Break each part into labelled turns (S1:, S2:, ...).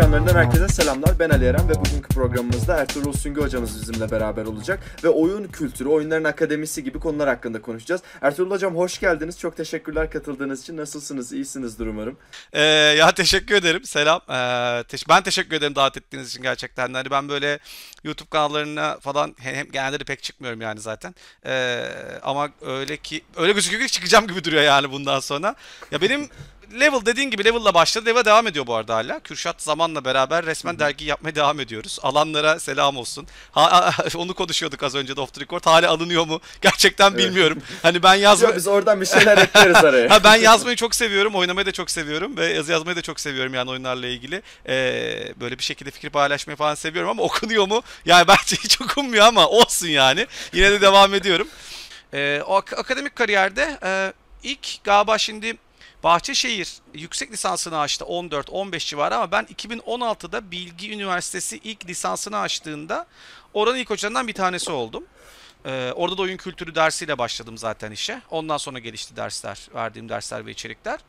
S1: ekranlarından herkese selamlar. Ben Ali Eren ve bugünkü programımızda Ertuğrul Süngü hocamız bizimle beraber olacak. Ve oyun kültürü, oyunların akademisi gibi konular hakkında konuşacağız. Ertuğrul hocam hoş geldiniz. Çok teşekkürler katıldığınız için. Nasılsınız? İyisinizdir umarım.
S2: Ee, ya teşekkür ederim. Selam. Ee, teş- ben teşekkür ederim davet ettiğiniz için gerçekten. Hani ben böyle YouTube kanallarına falan hem genelde de pek çıkmıyorum yani zaten. Ee, ama öyle ki öyle gözüküyor ki çıkacağım gibi duruyor yani bundan sonra. Ya benim level dediğin gibi level'la başladı. Level devam ediyor bu arada hala. Kürşat zamanla beraber resmen dergi yapmaya devam ediyoruz. Alanlara selam olsun. Ha, onu konuşuyorduk az önce de off the record. Hala alınıyor mu? Gerçekten bilmiyorum. Evet. Hani ben yazmayı... biz
S1: oradan bir şeyler ekleriz araya. ha, ben yazmayı
S2: çok seviyorum. Oynamayı da çok seviyorum. Ve yazı yazmayı da çok seviyorum yani oyunlarla ilgili. Ee, böyle bir şekilde fikir paylaşmayı falan seviyorum ama okunuyor mu? Yani bence hiç okunmuyor ama olsun yani. Yine de devam ediyorum. Ee, o ak- akademik kariyerde e, ilk galiba şimdi Bahçeşehir yüksek lisansını açtı 14-15 civarı ama ben 2016'da Bilgi Üniversitesi ilk lisansını açtığında oranın ilk hocalarından bir tanesi oldum. Ee, orada da oyun kültürü dersiyle başladım zaten işe. Ondan sonra gelişti dersler, verdiğim dersler ve içerikler.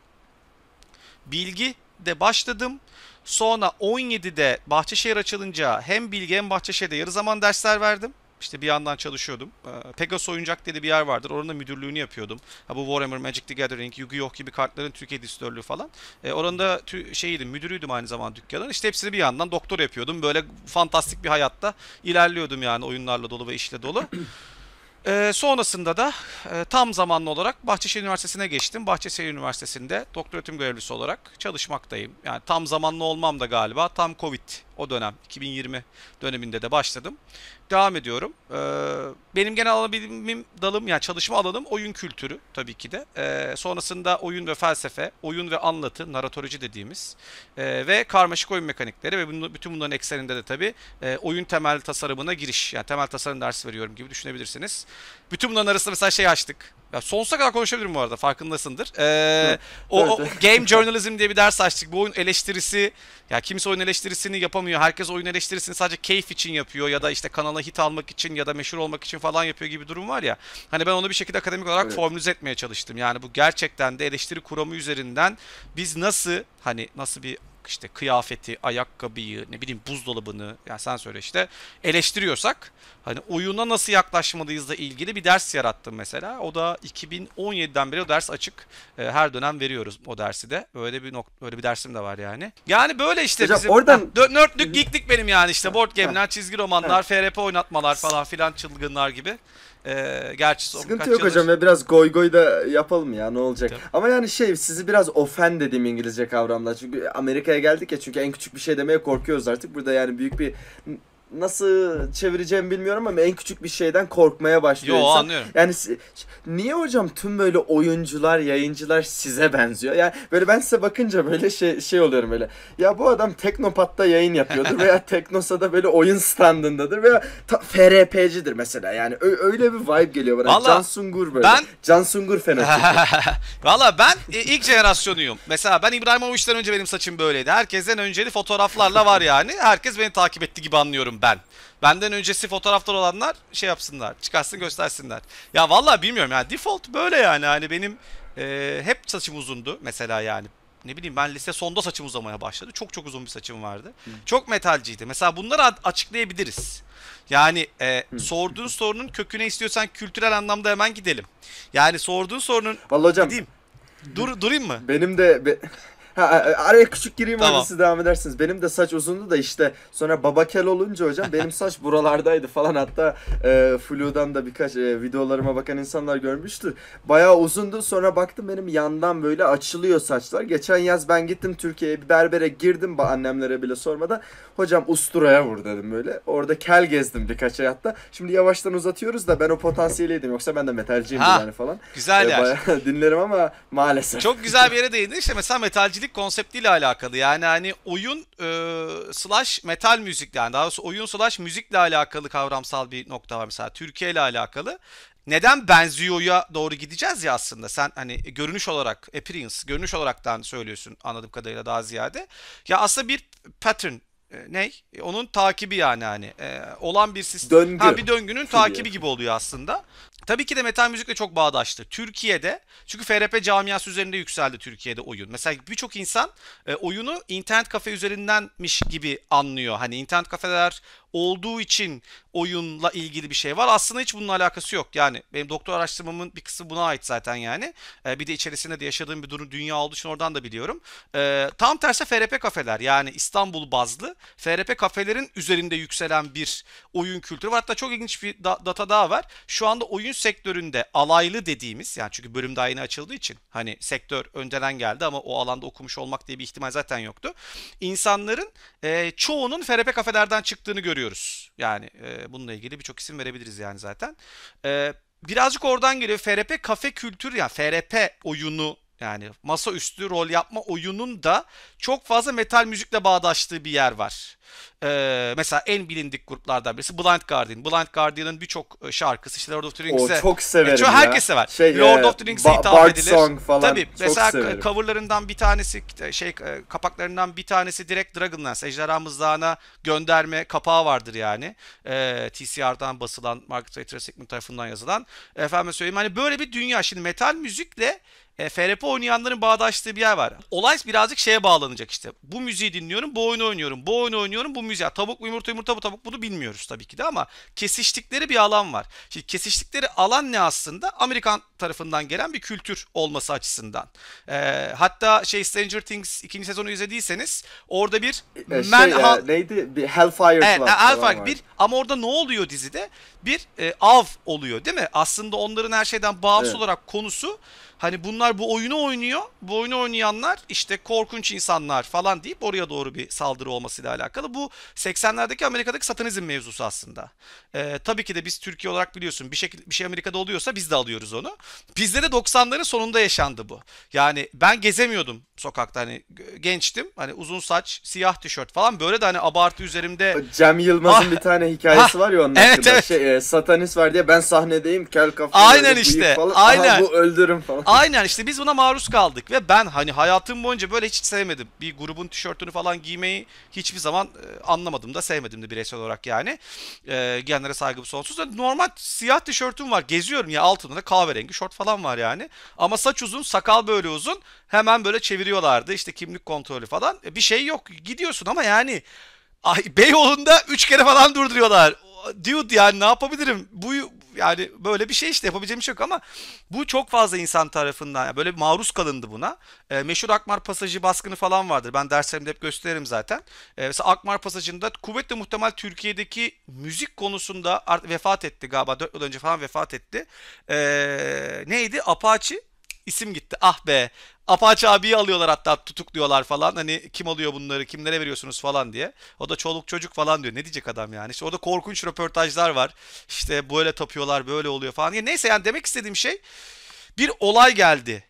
S2: Bilgi de başladım. Sonra 17'de Bahçeşehir açılınca hem Bilgi hem Bahçeşehir'de yarı zaman dersler verdim. İşte bir yandan çalışıyordum. Ee, Pegasus Oyuncak dedi bir yer vardır. Oranın da müdürlüğünü yapıyordum. Ha, bu Warhammer, Magic the Gathering, Yu-Gi-Oh gibi kartların Türkiye distörlüğü falan. E, oranın da şeydim, müdürüydüm aynı zaman dükkanın. İşte hepsini bir yandan doktor yapıyordum. Böyle fantastik bir hayatta ilerliyordum yani oyunlarla dolu ve işle dolu. E, sonrasında da e, tam zamanlı olarak Bahçeşehir Üniversitesi'ne geçtim. Bahçeşehir Üniversitesi'nde doktor öğretim görevlisi olarak çalışmaktayım. Yani tam zamanlı olmam da galiba tam Covid o dönem 2020 döneminde de başladım. Devam ediyorum. Ee, benim genel alabilmim dalım yani çalışma alanım oyun kültürü tabii ki de. Ee, sonrasında oyun ve felsefe, oyun ve anlatı, naratoloji dediğimiz e, ve karmaşık oyun mekanikleri ve bütün bunların ekseninde de tabii e, oyun temel tasarımına giriş. Yani temel tasarım dersi veriyorum gibi düşünebilirsiniz. Bütün bunların arasında mesela şey açtık. Ya sonsuza kadar konuşabilirim bu arada farkındasındır. Ee, o, o Game Journalism diye bir ders açtık. Bu oyun eleştirisi ya kimse oyun eleştirisini yapamıyor. Herkes oyun eleştirisini sadece keyif için yapıyor ya da işte kanala hit almak için ya da meşhur olmak için falan yapıyor gibi bir durum var ya. Hani ben onu bir şekilde akademik olarak evet. formülize etmeye çalıştım. Yani bu gerçekten de eleştiri kuramı üzerinden biz nasıl hani nasıl bir işte kıyafeti, ayakkabıyı, ne bileyim buzdolabını yani sen söyle işte eleştiriyorsak hani oyuna nasıl yaklaşmalıyızla ilgili bir ders yarattım mesela. O da 2017'den beri o ders açık. E, her dönem veriyoruz o dersi de. Böyle bir nokta, böyle bir dersim de var yani. Yani böyle işte Hocam, bizim oradan... Ha, nörtlük geeklik benim yani işte board game'ler, çizgi romanlar, FRP oynatmalar falan filan çılgınlar gibi. Ee, gerçi son Sıkıntı yok yıldır... hocam
S1: ya biraz goy goy da yapalım ya ne olacak. Tabii. Ama yani şey sizi biraz ofen dedim İngilizce kavramla. Çünkü Amerika'ya geldik ya çünkü en küçük bir şey demeye korkuyoruz artık. Burada yani büyük bir nasıl çevireceğimi bilmiyorum ama en küçük bir şeyden korkmaya başlıyor Yo, anlıyorum. Yani niye hocam tüm böyle oyuncular, yayıncılar size benziyor? Yani böyle ben size bakınca böyle şey şey oluyorum böyle. Ya bu adam Teknopat'ta yayın yapıyordur veya Teknosa'da böyle oyun standındadır veya ta- FRP'cidir mesela. Yani öyle bir vibe geliyor bana. Vallahi, Can Sungur böyle. Ben... Can Sungur fenotipi. Valla ben e, ilk
S2: jenerasyonuyum. Mesela ben İbrahim İbrahimovic'den önce benim saçım böyleydi. Herkesten önceli fotoğraflarla var yani. Herkes beni takip etti gibi anlıyorum ben. Benden öncesi fotoğraflar olanlar şey yapsınlar. Çıkarsın göstersinler. Ya vallahi bilmiyorum yani default böyle yani. Hani benim e, hep saçım uzundu mesela yani. Ne bileyim ben lise sonda saçım uzamaya başladı. Çok çok uzun bir saçım vardı. Hı. Çok metalciydi. Mesela bunları açıklayabiliriz. Yani e, sorduğun sorunun köküne istiyorsan
S1: kültürel anlamda hemen gidelim. Yani sorduğun sorunun... Vallahi hocam... Gideyim. Dur, durayım mı? Benim de... Be... Ha, e, e, araya küçük gireyim tamam. siz devam edersiniz. Benim de saç uzundu da işte sonra baba kel olunca hocam benim saç buralardaydı falan. Hatta e, Flu'dan da birkaç e, videolarıma bakan insanlar görmüştür. Bayağı uzundu sonra baktım benim yandan böyle açılıyor saçlar. Geçen yaz ben gittim Türkiye'ye bir berbere girdim annemlere bile sormadan. Hocam usturaya vur dedim böyle. Orada kel gezdim birkaç hayatta. Şimdi yavaştan uzatıyoruz da ben o potansiyeliydim. Yoksa ben de metalciyim yani falan. Güzel ee, yer. dinlerim ama maalesef. Çok güzel
S2: bir yere değindin. işte mesela metalci müzikçilik konseptiyle alakalı. Yani hani oyun e, slash metal müzik yani daha doğrusu oyun slash müzikle alakalı kavramsal bir nokta var mesela Türkiye ile alakalı. Neden benziyor'ya doğru gideceğiz ya aslında. Sen hani görünüş olarak appearance, görünüş olaraktan söylüyorsun anladığım kadarıyla daha ziyade. Ya aslında bir pattern e, ne? Onun takibi yani hani e, olan bir sistem. Döngü. Ha bir döngünün takibi gibi oluyor aslında. Tabii ki de metal müzikle çok bağdaştı. Türkiye'de çünkü FRP camiası üzerinde yükseldi Türkiye'de oyun. Mesela birçok insan e, oyunu internet kafe üzerindenmiş gibi anlıyor. Hani internet kafeler olduğu için oyunla ilgili bir şey var. Aslında hiç bununla alakası yok. Yani benim doktor araştırmamın bir kısmı buna ait zaten yani. E, bir de içerisinde de yaşadığım bir durum dünya olduğu için oradan da biliyorum. E, tam tersi FRP kafeler yani İstanbul bazlı FRP kafelerin üzerinde yükselen bir oyun kültürü var. Hatta çok ilginç bir da- data daha var. Şu anda oyun Menü sektöründe alaylı dediğimiz yani çünkü bölüm daha yeni açıldığı için hani sektör önceden geldi ama o alanda okumuş olmak diye bir ihtimal zaten yoktu. İnsanların e, çoğunun FRP kafelerden çıktığını görüyoruz. Yani e, bununla ilgili birçok isim verebiliriz yani zaten. E, birazcık oradan geliyor. FRP kafe kültürü ya yani FRP oyunu yani masa üstü rol yapma oyunun da çok fazla metal müzikle bağdaştığı bir yer var. Ee, mesela en bilindik gruplardan birisi Blind Guardian. Blind Guardian'ın birçok e, şarkısı işte Lord of the Rings'e. çok severim yani, ya. Herkes sever. Şey, Lord e, of the Rings'e ba- hitap Bart edilir. Song falan Tabii, çok mesela severim. coverlarından bir tanesi şey e, kapaklarından bir tanesi direkt Dragon Dance. Ejderhamız gönderme kapağı vardır yani. Ee, TCR'dan basılan Mark Twain tarafından yazılan. Efendim söyleyeyim hani böyle bir dünya. Şimdi metal müzikle e, FRP oynayanların bağdaştığı bir yer var. Olay birazcık şeye bağlanacak işte. Bu müziği dinliyorum, bu oyunu oynuyorum, bu oyunu oynuyorum, bu müziği. Tavuk mu yumurta, yumurta bu tavuk bunu bilmiyoruz tabii ki de ama kesiştikleri bir alan var. Şimdi kesiştikleri alan ne aslında? Amerikan tarafından gelen bir kültür olması açısından. E, hatta şey Stranger Things ikinci sezonu izlediyseniz orada bir e, şey, Manhunt...
S1: E, neydi? Bir Hellfire evet, falan. Hellfire bir
S2: ama orada ne oluyor dizide? Bir e, av oluyor değil mi? Aslında onların her şeyden bağımsız evet. olarak konusu hani bunlar bu oyunu oynuyor. Bu oyunu oynayanlar işte korkunç insanlar falan deyip oraya doğru bir saldırı olmasıyla alakalı. Bu 80'lerdeki Amerika'daki satanizm mevzusu aslında. Ee, tabii ki de biz Türkiye olarak biliyorsun bir, şekilde bir şey Amerika'da oluyorsa biz de alıyoruz onu. Bizde de 90'ların sonunda yaşandı bu. Yani ben gezemiyordum sokakta hani gençtim. Hani uzun saç, siyah tişört falan böyle de hani abartı üzerimde. Cem Yılmaz'ın ah, bir
S1: tane hikayesi ah, var ya onun evet, hakkında. Evet. Şey, e, satanist var diye ben sahnedeyim kel kafayı Aynen işte. Falan. Aynen. Aha, bu öldürüm falan. Aynen
S2: işte biz buna maruz kaldık ve ben hani hayatım boyunca böyle hiç sevmedim. Bir grubun tişörtünü falan giymeyi hiçbir zaman e, anlamadım da sevmedim de bireysel olarak yani. E, genlere saygım sonsuz. Normal siyah tişörtüm var geziyorum ya altında da kahverengi şort falan var yani. Ama saç uzun, sakal böyle uzun. Hemen böyle çeviriyorlardı işte kimlik kontrolü falan. E, bir şey yok gidiyorsun ama yani Ay Beyoğlu'nda 3 kere falan durduruyorlar dude yani ne yapabilirim? Bu yani böyle bir şey işte yapabileceğim şey yok ama bu çok fazla insan tarafından yani böyle maruz kalındı buna. E, meşhur Akmar pasajı baskını falan vardır. Ben derslerimde hep gösteririm zaten. E, mesela Akmar pasajında kuvvetle muhtemel Türkiye'deki müzik konusunda vefat etti galiba 4 yıl önce falan vefat etti. E, neydi? Apache isim gitti. Ah be. Apache abiyi alıyorlar hatta tutukluyorlar falan. Hani kim alıyor bunları, kimlere veriyorsunuz falan diye. O da çoluk çocuk falan diyor. Ne diyecek adam yani? İşte orada korkunç röportajlar var. İşte böyle tapıyorlar, böyle oluyor falan diye. Neyse yani demek istediğim şey bir olay geldi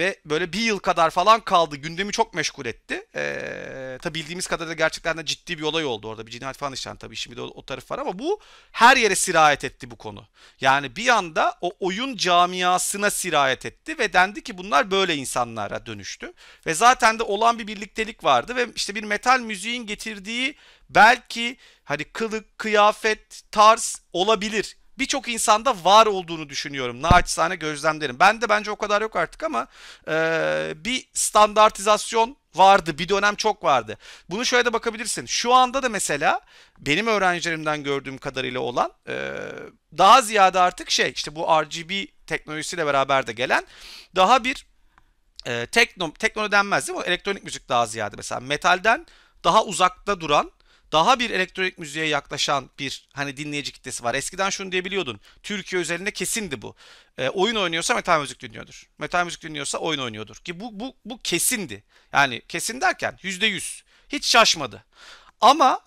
S2: ve böyle bir yıl kadar falan kaldı. Gündemi çok meşgul etti. Ee, tabi bildiğimiz kadarıyla gerçekten de ciddi bir olay oldu orada. Bir cinayet falan işlendi tabii. Şimdi de o, o taraf var ama bu her yere sirayet etti bu konu. Yani bir anda o oyun camiasına sirayet etti ve dendi ki bunlar böyle insanlara dönüştü. Ve zaten de olan bir birliktelik vardı ve işte bir metal müziğin getirdiği belki hani kılık, kıyafet, tarz olabilir birçok insanda var olduğunu düşünüyorum. Naçizane gözlemlerim. Ben de bence o kadar yok artık ama e, bir standartizasyon vardı. Bir dönem çok vardı. Bunu şöyle de bakabilirsin. Şu anda da mesela benim öğrencilerimden gördüğüm kadarıyla olan e, daha ziyade artık şey işte bu RGB teknolojisiyle beraber de gelen daha bir e, tekno, tekno denmez değil mi? Elektronik müzik daha ziyade mesela metalden daha uzakta duran daha bir elektronik müziğe yaklaşan bir hani dinleyici kitlesi var. Eskiden şunu diyebiliyordun. Türkiye üzerinde kesindi bu. E, oyun oynuyorsa metal müzik dinliyordur. Metal müzik dinliyorsa oyun oynuyordur. Ki bu bu bu kesindi. Yani kesin derken %100. Hiç şaşmadı. Ama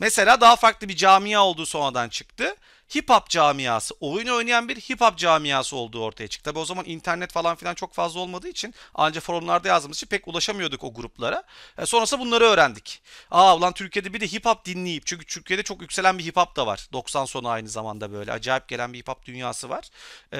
S2: mesela daha farklı bir camia olduğu sonradan çıktı hip hop camiası, oyun oynayan bir hip hop camiası olduğu ortaya çıktı. Tabi o zaman internet falan filan çok fazla olmadığı için ancak forumlarda yazdığımız için pek ulaşamıyorduk o gruplara. E, sonrasında bunları öğrendik. Aa ulan Türkiye'de bir de hip hop dinleyip çünkü Türkiye'de çok yükselen bir hip hop da var. 90 sonu aynı zamanda böyle acayip gelen bir hip hop dünyası var. E,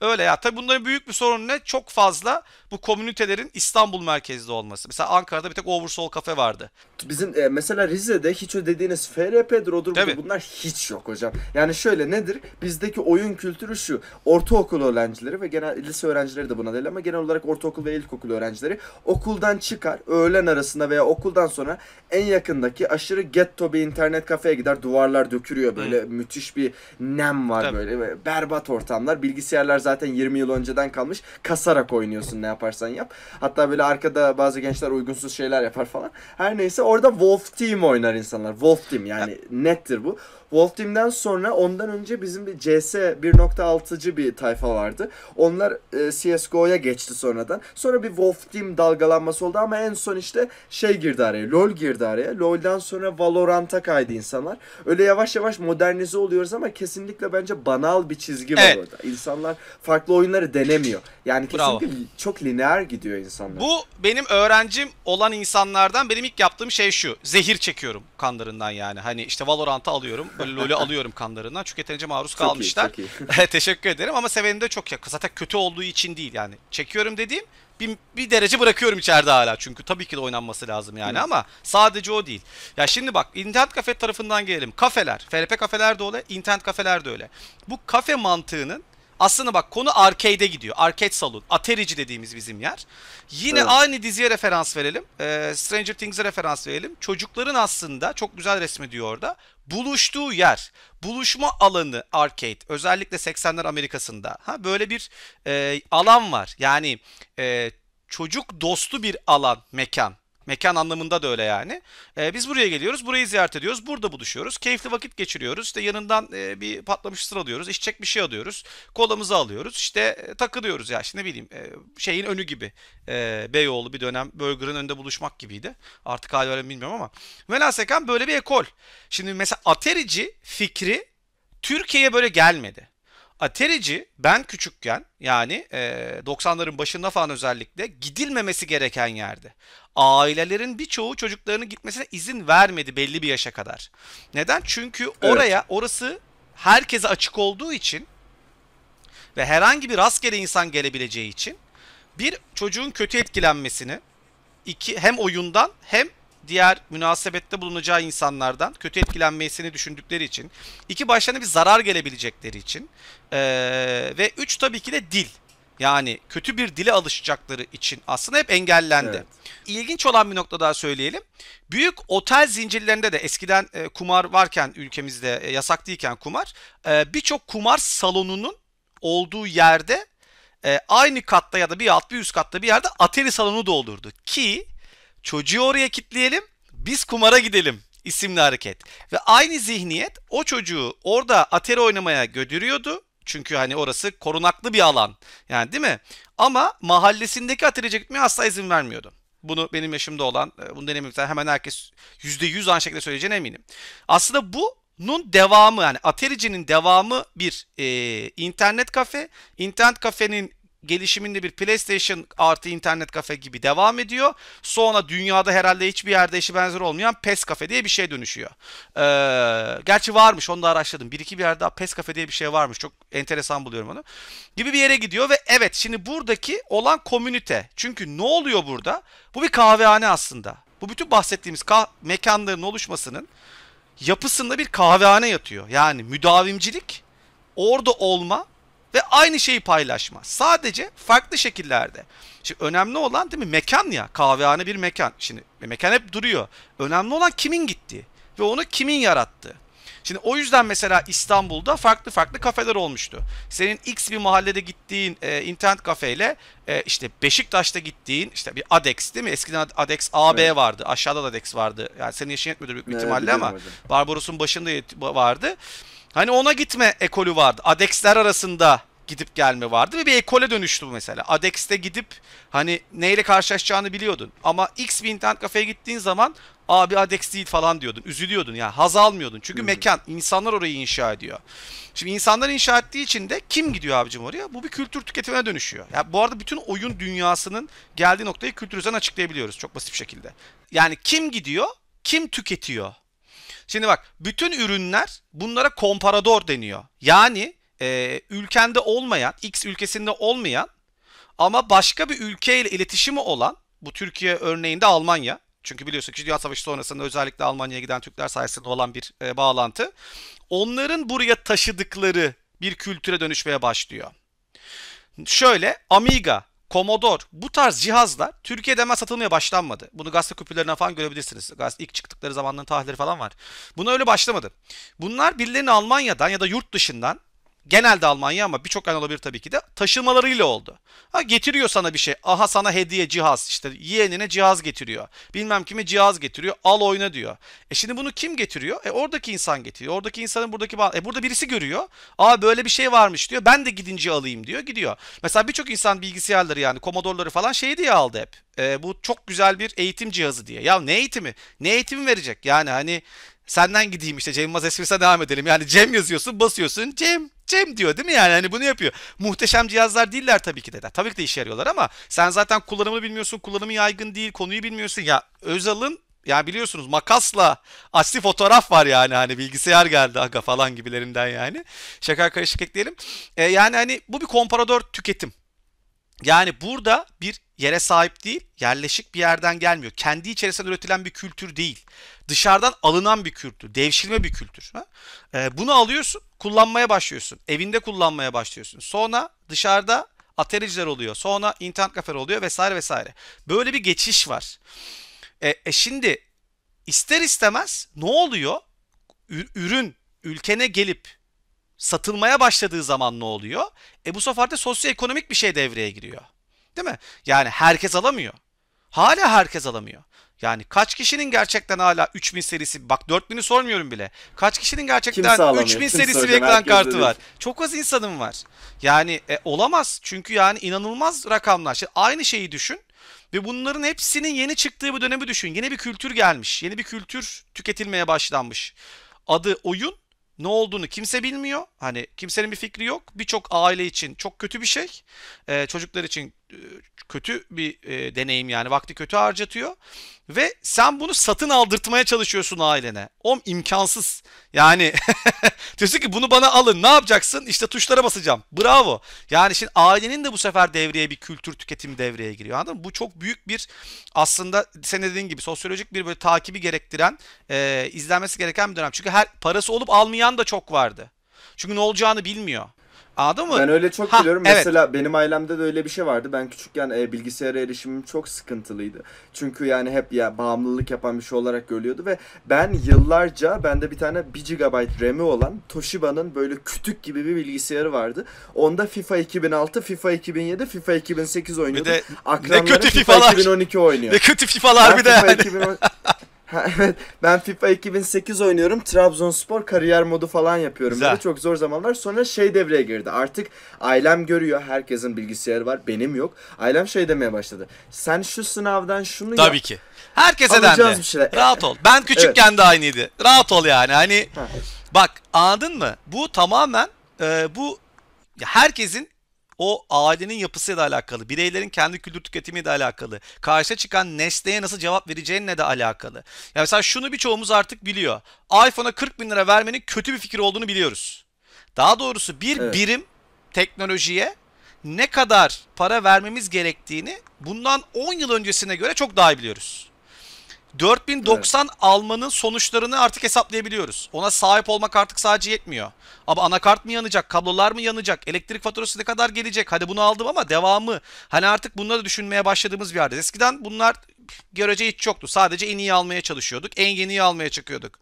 S2: öyle ya tabi bunların büyük bir sorunu ne? Çok fazla bu komünitelerin İstanbul merkezli olması. Mesela Ankara'da bir tek Oversoul kafe vardı.
S1: Bizim e, mesela Rize'de hiç o dediğiniz FRP'dir odur Tabii. bunlar hiç yok hocam. Yani şöyle nedir? Bizdeki oyun kültürü şu. Ortaokul öğrencileri ve genel lise öğrencileri de buna değil ama genel olarak ortaokul ve ilkokul öğrencileri okuldan çıkar. Öğlen arasında veya okuldan sonra en yakındaki aşırı getto bir internet kafeye gider. Duvarlar dökürüyor böyle Hı. müthiş bir nem var Tabii. böyle. Berbat ortamlar. Bilgisayarlar zaten 20 yıl önceden kalmış. Kasarak oynuyorsun ne yaparsan yap. Hatta böyle arkada bazı gençler uygunsuz şeyler yapar falan. Her neyse orada Wolf Team oynar insanlar. Wolf Team yani nettir bu. Wolf Team'den sonra ondan önce bizim bir CS 1.6'cı bir tayfa vardı. Onlar e, CSGO'ya geçti sonradan. Sonra bir Wolf Team dalgalanması oldu ama en son işte şey girdi araya. LoL girdi araya. LoL'dan sonra Valorant'a kaydı insanlar. Öyle yavaş yavaş modernize oluyoruz ama kesinlikle bence banal bir çizgi var evet. orada. İnsanlar farklı oyunları denemiyor. Yani Bravo. kesinlikle çok lineer gidiyor insanlar. Bu
S2: benim öğrencim olan insanlardan benim ilk yaptığım şey şu. Zehir çekiyorum kanlarından yani. Hani işte Valorant'ı alıyorum. Böyle LoL'ü alıyorum kanlarından zararlarından çünkü yeterince maruz çok kalmışlar. Iyi, çok iyi. Teşekkür ederim ama sevenim de çok yakın. Zaten kötü olduğu için değil yani. Çekiyorum dediğim bir, bir derece bırakıyorum içeride hala çünkü tabii ki de oynanması lazım yani Hı. ama sadece o değil. Ya şimdi bak internet kafe tarafından gelelim. Kafeler, FRP kafeler de öyle, internet kafeler de öyle. Bu kafe mantığının aslında bak konu arcade'e gidiyor. Arcade salon. Aterici dediğimiz bizim yer. Yine evet. aynı diziye referans verelim. E, Stranger Things'e referans verelim. Çocukların aslında çok güzel resmi diyor orada buluştuğu yer, buluşma alanı arcade özellikle 80'ler Amerikasında ha böyle bir e, alan var. Yani e, çocuk dostu bir alan, mekan. Mekan anlamında da öyle yani. E, biz buraya geliyoruz, burayı ziyaret ediyoruz, burada buluşuyoruz, keyifli vakit geçiriyoruz. İşte yanından e, bir patlamış sıra alıyoruz, içecek bir şey alıyoruz, kolamızı alıyoruz, işte e, takılıyoruz ya şimdi ne bileyim e, şeyin önü gibi. E, Beyoğlu bir dönem Burger'ın önünde buluşmak gibiydi. Artık hali öyle bilmiyorum ama. Velasekan böyle bir ekol. Şimdi mesela Aterici fikri Türkiye'ye böyle gelmedi. Aterici ben küçükken yani e, 90'ların başında falan özellikle gidilmemesi gereken yerde. Ailelerin birçoğu çocuklarının gitmesine izin vermedi belli bir yaşa kadar. Neden? Çünkü oraya evet. orası herkese açık olduğu için ve herhangi bir rastgele insan gelebileceği için bir çocuğun kötü etkilenmesini iki hem oyundan hem diğer münasebette bulunacağı insanlardan kötü etkilenmesini düşündükleri için. iki başlarına bir zarar gelebilecekleri için. E, ve üç tabii ki de dil. Yani kötü bir dile alışacakları için aslında hep engellendi. Evet. İlginç olan bir nokta daha söyleyelim. Büyük otel zincirlerinde de eskiden e, kumar varken ülkemizde e, yasak değilken kumar e, birçok kumar salonunun olduğu yerde e, aynı katta ya da bir alt bir üst katta bir yerde atari salonu doldurdu. Ki Çocuğu oraya kitleyelim. Biz kumara gidelim isimli hareket. Ve aynı zihniyet o çocuğu orada ateri oynamaya götürüyordu. Çünkü hani orası korunaklı bir alan. Yani değil mi? Ama mahallesindeki aterice gitmeye asla izin vermiyordu. Bunu benim yaşımda olan, e, bunu deneyimimden hemen herkes %100 aynı şekilde söyleyeceğine eminim. Aslında bu nun devamı yani Aterici'nin devamı bir e, internet kafe. İnternet kafenin gelişiminde bir PlayStation artı internet kafe gibi devam ediyor. Sonra dünyada herhalde hiçbir yerde eşi benzeri olmayan PES kafe diye bir şey dönüşüyor. Ee, gerçi varmış onu da araştırdım. Bir iki bir yerde PES kafe diye bir şey varmış. Çok enteresan buluyorum onu. Gibi bir yere gidiyor ve evet şimdi buradaki olan komünite. Çünkü ne oluyor burada? Bu bir kahvehane aslında. Bu bütün bahsettiğimiz kah mekanların oluşmasının yapısında bir kahvehane yatıyor. Yani müdavimcilik, orada olma ve aynı şeyi paylaşma. Sadece farklı şekillerde. Şimdi önemli olan değil mi? Mekan ya. Kahvehane bir mekan. Şimdi mekan hep duruyor. Önemli olan kimin gitti ve onu kimin yarattı. Şimdi o yüzden mesela İstanbul'da farklı farklı kafeler olmuştu. Senin X bir mahallede gittiğin e, internet kafeyle e, işte Beşiktaş'ta gittiğin işte bir Adex değil mi? Eskiden Adex AB evet. vardı. Aşağıda da Adex vardı. Yani senin yaşın yetmiyordur büyük evet, ihtimalle ama Barbaros'un başında vardı. Hani ona gitme ekolü vardı. Adexler arasında gidip gelme vardı ve bir ekole dönüştü bu mesela. Adex'te gidip hani neyle karşılaşacağını biliyordun. Ama X bir internet kafeye gittiğin zaman abi Adex değil falan diyordun. Üzülüyordun yani haz almıyordun. Çünkü mekan, insanlar orayı inşa ediyor. Şimdi insanlar inşa ettiği için de kim gidiyor abicim oraya? Bu bir kültür tüketimine dönüşüyor. Ya yani bu arada bütün oyun dünyasının geldiği noktayı kültür açıklayabiliyoruz çok basit bir şekilde. Yani kim gidiyor? Kim tüketiyor? Şimdi bak bütün ürünler bunlara komparador deniyor. Yani e, ülkende olmayan, X ülkesinde olmayan ama başka bir ülkeyle iletişimi olan bu Türkiye örneğinde Almanya. Çünkü biliyorsun ki Dünya Savaşı sonrasında özellikle Almanya'ya giden Türkler sayesinde olan bir e, bağlantı. Onların buraya taşıdıkları bir kültüre dönüşmeye başlıyor. Şöyle Amiga Commodore bu tarz cihazlar Türkiye'de hemen satılmaya başlanmadı. Bunu gazete küpürlerinden falan görebilirsiniz. Gazete ilk çıktıkları zamanların tarihleri falan var. Buna öyle başlamadı. Bunlar birilerini Almanya'dan ya da yurt dışından genelde Almanya ama birçok yer olabilir tabii ki de taşımalarıyla oldu. Ha getiriyor sana bir şey. Aha sana hediye cihaz. İşte yeğenine cihaz getiriyor. Bilmem kime cihaz getiriyor. Al oyna diyor. E şimdi bunu kim getiriyor? E oradaki insan getiriyor. Oradaki insanın buradaki e burada birisi görüyor. Aa böyle bir şey varmış diyor. Ben de gidince alayım diyor. Gidiyor. Mesela birçok insan bilgisayarları yani Commodore'ları falan şey diye aldı hep. E, bu çok güzel bir eğitim cihazı diye. Ya ne eğitimi? Ne eğitimi verecek? Yani hani senden gideyim işte Cem Yılmaz esprisine devam edelim. Yani Cem yazıyorsun basıyorsun Cem Cem diyor değil mi yani hani bunu yapıyor. Muhteşem cihazlar değiller tabii ki de. Tabii ki de işe yarıyorlar ama sen zaten kullanımı bilmiyorsun, kullanımı yaygın değil, konuyu bilmiyorsun. Ya Özal'ın ya biliyorsunuz makasla asli fotoğraf var yani hani bilgisayar geldi aga falan gibilerinden yani. Şaka karışık ekleyelim. E, yani hani bu bir komparatör tüketim. Yani burada bir yere sahip değil, yerleşik bir yerden gelmiyor. Kendi içerisinde üretilen bir kültür değil. Dışarıdan alınan bir kültür, devşirme bir kültür. Ee, bunu alıyorsun, kullanmaya başlıyorsun. Evinde kullanmaya başlıyorsun. Sonra dışarıda atericiler oluyor. Sonra internet kafeler oluyor vesaire vesaire. Böyle bir geçiş var. E, e şimdi ister istemez ne oluyor? Ürün ülkene gelip satılmaya başladığı zaman ne oluyor? E bu sefer de sosyoekonomik bir şey devreye giriyor. Değil mi? Yani herkes alamıyor. Hala herkes alamıyor. Yani kaç kişinin gerçekten hala 3000 serisi bak 4000'i sormuyorum bile. Kaç kişinin gerçekten 3000 serisi bir kartı var. Çok az insanım var. Yani e, olamaz. Çünkü yani inanılmaz rakamlar. Şimdi aynı şeyi düşün. Ve bunların hepsinin yeni çıktığı bir dönemi düşün. Yeni bir kültür gelmiş. Yeni bir kültür tüketilmeye başlanmış. Adı oyun ne olduğunu kimse bilmiyor. Hani kimsenin bir fikri yok. Birçok aile için çok kötü bir şey. Ee, çocuklar için e, kötü bir e, deneyim yani vakti kötü harcatıyor ve sen bunu satın aldırtmaya çalışıyorsun ailene. Om imkansız. Yani diyorsun ki bunu bana alın. Ne yapacaksın? İşte tuşlara basacağım. Bravo. Yani şimdi ailenin de bu sefer devreye bir kültür tüketimi devreye giriyor. Anladın mı? Bu çok büyük bir aslında sen dediğin gibi sosyolojik bir böyle takibi gerektiren, e, izlenmesi gereken bir dönem. Çünkü her parası olup almayan da çok vardı. Çünkü ne olacağını bilmiyor. A'da mı? Ben öyle çok ha, biliyorum. Evet. Mesela
S1: benim ailemde de öyle bir şey vardı. Ben küçükken e, bilgisayara erişimim çok sıkıntılıydı. Çünkü yani hep ya bağımlılık yapan bir şey olarak görüyordu ve ben yıllarca bende bir tane 1 GB RAM'i olan Toshiba'nın böyle kütük gibi bir bilgisayarı vardı. Onda FIFA 2006, FIFA 2007, FIFA 2008 oynuyordu. Akranları ne kötü FIFA 2012 oynuyor. Ne kötü FIFA'lar ben bir de. FIFA yani. 2010... evet ben FIFA 2008 oynuyorum. Trabzonspor kariyer modu falan yapıyorum. Güzel. çok zor zamanlar. Sonra şey devreye girdi. Artık ailem görüyor. Herkesin bilgisayarı var. Benim yok. Ailem şey demeye başladı. Sen şu sınavdan şunu Tabii yap. ki. Herkese dendi. Bir şeyler. Rahat ol. Ben küçükken evet. de aynıydı. Rahat
S2: ol yani. Hani bak anladın mı? Bu tamamen e, bu herkesin o ailenin yapısıyla alakalı, bireylerin kendi kültür tüketimiyle alakalı, karşıya çıkan nesneye nasıl cevap vereceğinle de alakalı. Ya yani mesela şunu birçoğumuz artık biliyor. iPhone'a 40 bin lira vermenin kötü bir fikir olduğunu biliyoruz. Daha doğrusu bir evet. birim teknolojiye ne kadar para vermemiz gerektiğini bundan 10 yıl öncesine göre çok daha iyi biliyoruz. 4090 evet. almanın sonuçlarını artık hesaplayabiliyoruz. Ona sahip olmak artık sadece yetmiyor. Ama anakart mı yanacak, kablolar mı yanacak, elektrik faturası ne kadar gelecek? Hadi bunu aldım ama devamı. Hani artık bunları düşünmeye başladığımız bir yerde. Eskiden bunlar görece hiç yoktu. Sadece en iyi almaya çalışıyorduk, en yeniyi almaya çıkıyorduk.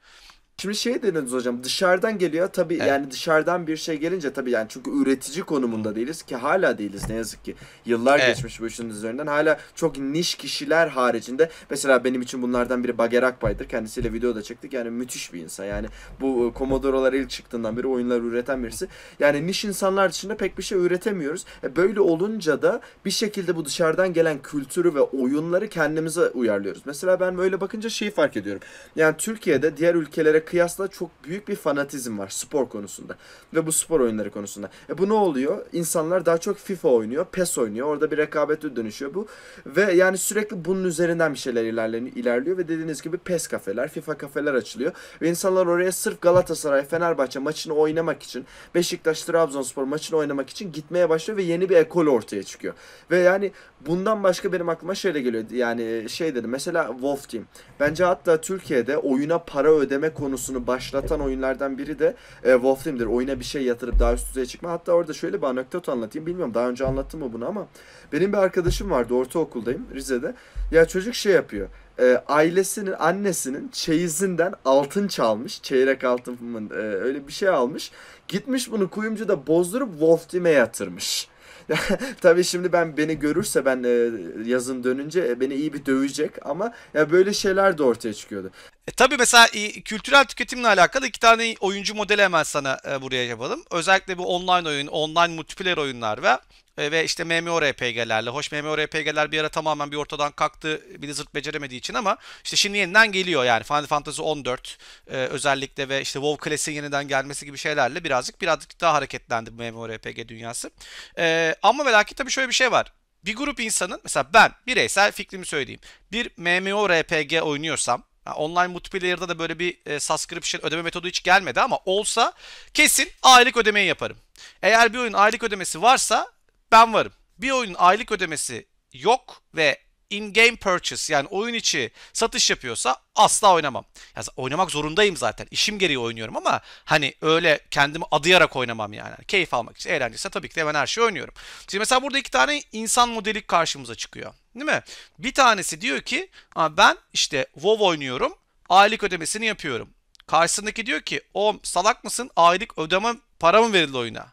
S1: Şimdi şey dediniz hocam dışarıdan geliyor tabii evet. yani dışarıdan bir şey gelince tabii yani çünkü üretici konumunda değiliz ki hala değiliz ne yazık ki. Yıllar evet. geçmiş bu işin üzerinden hala çok niş kişiler haricinde mesela benim için bunlardan biri Bager Akbay'dır kendisiyle video da çektik yani müthiş bir insan yani bu e, Commodore'lar ilk çıktığından beri oyunlar üreten birisi. Yani niş insanlar dışında pek bir şey üretemiyoruz. E böyle olunca da bir şekilde bu dışarıdan gelen kültürü ve oyunları kendimize uyarlıyoruz. Mesela ben böyle bakınca şeyi fark ediyorum. Yani Türkiye'de diğer ülkelere kıyasla çok büyük bir fanatizm var spor konusunda ve bu spor oyunları konusunda. E bu ne oluyor? İnsanlar daha çok FIFA oynuyor, PES oynuyor. Orada bir rekabete dönüşüyor bu. Ve yani sürekli bunun üzerinden bir şeyler ilerliyor ve dediğiniz gibi PES kafeler, FIFA kafeler açılıyor. Ve insanlar oraya sırf Galatasaray, Fenerbahçe maçını oynamak için, Beşiktaş, Trabzonspor maçını oynamak için gitmeye başlıyor ve yeni bir ekol ortaya çıkıyor. Ve yani bundan başka benim aklıma şöyle geliyor. Yani şey dedim mesela Wolf Team. Bence hatta Türkiye'de oyuna para ödeme konusu temposunu başlatan oyunlardan biri de e, Wolfenim'dir. Oyuna bir şey yatırıp daha üst düzeye çıkma. Hatta orada şöyle bir anekdot anlatayım. Bilmiyorum daha önce anlattım mı bunu ama benim bir arkadaşım vardı ortaokuldayım Rize'de. Ya çocuk şey yapıyor e, ailesinin annesinin çeyizinden altın çalmış. Çeyrek altın e, öyle bir şey almış. Gitmiş bunu kuyumcuda bozdurup Wolf Team'e yatırmış. Tabii şimdi ben beni görürse ben e, yazın dönünce e, beni iyi bir dövecek ama ya böyle şeyler de ortaya çıkıyordu.
S2: E, tabii mesela e, kültürel tüketimle alakalı iki tane oyuncu modeli hemen sana e, buraya yapalım. Özellikle bu online oyun, online multiplayer oyunlar ve e, ve işte MMORPG'lerle. Hoş MMORPG'ler bir ara tamamen bir ortadan kalktı Blizzard beceremediği için ama işte şimdi yeniden geliyor yani Final Fantasy 14 e, özellikle ve işte WoW Classic'in yeniden gelmesi gibi şeylerle birazcık birazcık daha hareketlendi bu MMORPG dünyası. E, ama ve lakin tabii şöyle bir şey var. Bir grup insanın mesela ben bireysel fikrimi söyleyeyim. Bir MMORPG oynuyorsam Online multiplayer'da da böyle bir e, subscription ödeme metodu hiç gelmedi ama olsa kesin aylık ödemeyi yaparım. Eğer bir oyun aylık ödemesi varsa ben varım. Bir oyunun aylık ödemesi yok ve in-game purchase yani oyun içi satış yapıyorsa asla oynamam. Yani oynamak zorundayım zaten. İşim gereği oynuyorum ama hani öyle kendimi adayarak oynamam yani. yani keyif almak için eğlencesi tabii ki de ben her şeyi oynuyorum. Şimdi mesela burada iki tane insan modeli karşımıza çıkıyor. Değil mi? Bir tanesi diyor ki ben işte WoW oynuyorum. Aylık ödemesini yapıyorum. Karşısındaki diyor ki o salak mısın aylık ödeme para mı verildi oyuna?